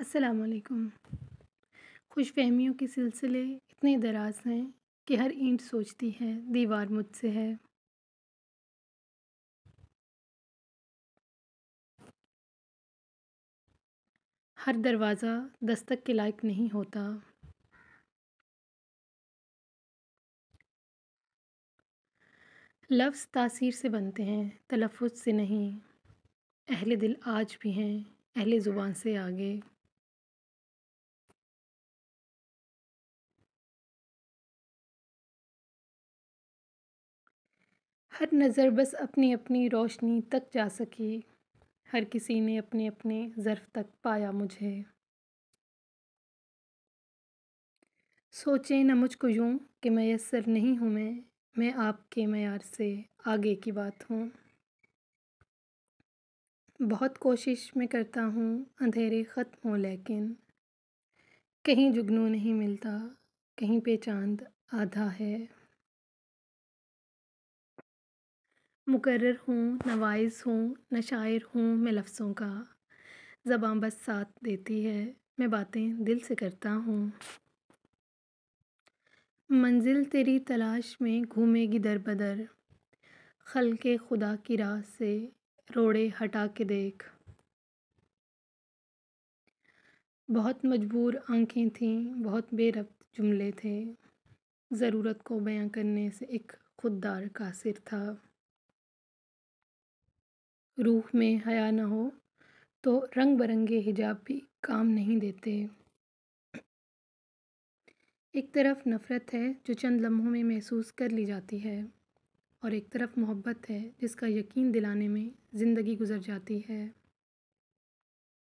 असलकुम खुश फहमियों के सिलसिले इतने दराज हैं कि हर ईंट सोचती है दीवार मुझसे है हर दरवाज़ा दस्तक के लायक नहीं होता लफ्ज़ तासीर से बनते हैं तलफ़ से नहीं अहले दिल आज भी हैं अहले ज़ुबान से आगे हर नज़र बस अपनी अपनी रोशनी तक जा सकी हर किसी ने अपने अपने ज़र्फ तक पाया मुझे सोचे न मुझको यूँ कि मैसर नहीं हूँ मैं मैं आपके मैार से आगे की बात हूँ बहुत कोशिश में करता हूँ अंधेरे ख़त्म हो लेकिन कहीं जुगनू नहीं मिलता कहीं पे चांद आधा है मुकर हूँ नवाइस हूँ न शायर हूँ मैं लफ्ज़ों का ज़बाँ बस साथ देती है मैं बातें दिल से करता हूँ मंजिल तेरी तलाश में घूमेगी दर बदर खल के खुदा की राह से रोड़े हटा के देख बहुत मजबूर आंखें थीं बहुत बेरब्त जुमले थे ज़रूरत को बयां करने से एक खुददार कासिर था रूह में हया ना हो तो रंग बरंगे हिजाब भी काम नहीं देते एक तरफ नफ़रत है जो चंद लम्हों में महसूस कर ली जाती है और एक तरफ मोहब्बत है जिसका यकीन दिलाने में ज़िंदगी गुजर जाती है